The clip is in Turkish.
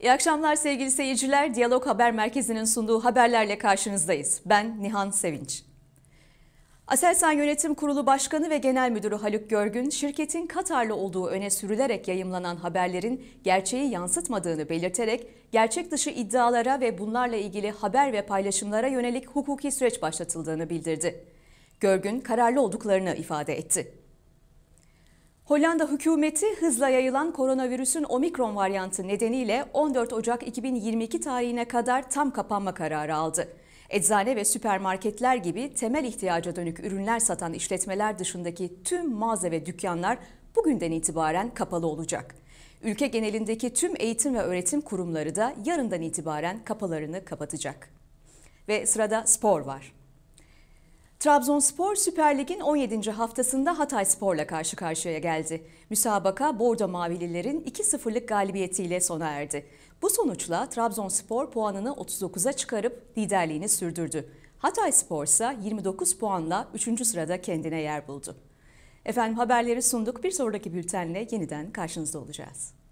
İyi akşamlar sevgili seyirciler. Diyalog Haber Merkezi'nin sunduğu haberlerle karşınızdayız. Ben Nihan Sevinç. Aselsan Yönetim Kurulu Başkanı ve Genel Müdürü Haluk Görgün, şirketin Katarlı olduğu öne sürülerek yayımlanan haberlerin gerçeği yansıtmadığını belirterek, gerçek dışı iddialara ve bunlarla ilgili haber ve paylaşımlara yönelik hukuki süreç başlatıldığını bildirdi. Görgün kararlı olduklarını ifade etti. Hollanda hükümeti hızla yayılan koronavirüsün omikron varyantı nedeniyle 14 Ocak 2022 tarihine kadar tam kapanma kararı aldı. Eczane ve süpermarketler gibi temel ihtiyaca dönük ürünler satan işletmeler dışındaki tüm mağaza ve dükkanlar bugünden itibaren kapalı olacak. Ülke genelindeki tüm eğitim ve öğretim kurumları da yarından itibaren kapılarını kapatacak. Ve sırada spor var. Trabzonspor Süper Lig'in 17. haftasında Hatay Spor'la karşı karşıya geldi. Müsabaka Bordo Mavililerin 2-0'lık galibiyetiyle sona erdi. Bu sonuçla Trabzonspor puanını 39'a çıkarıp liderliğini sürdürdü. Hatay Spor ise 29 puanla 3. sırada kendine yer buldu. Efendim haberleri sunduk. Bir sonraki bültenle yeniden karşınızda olacağız.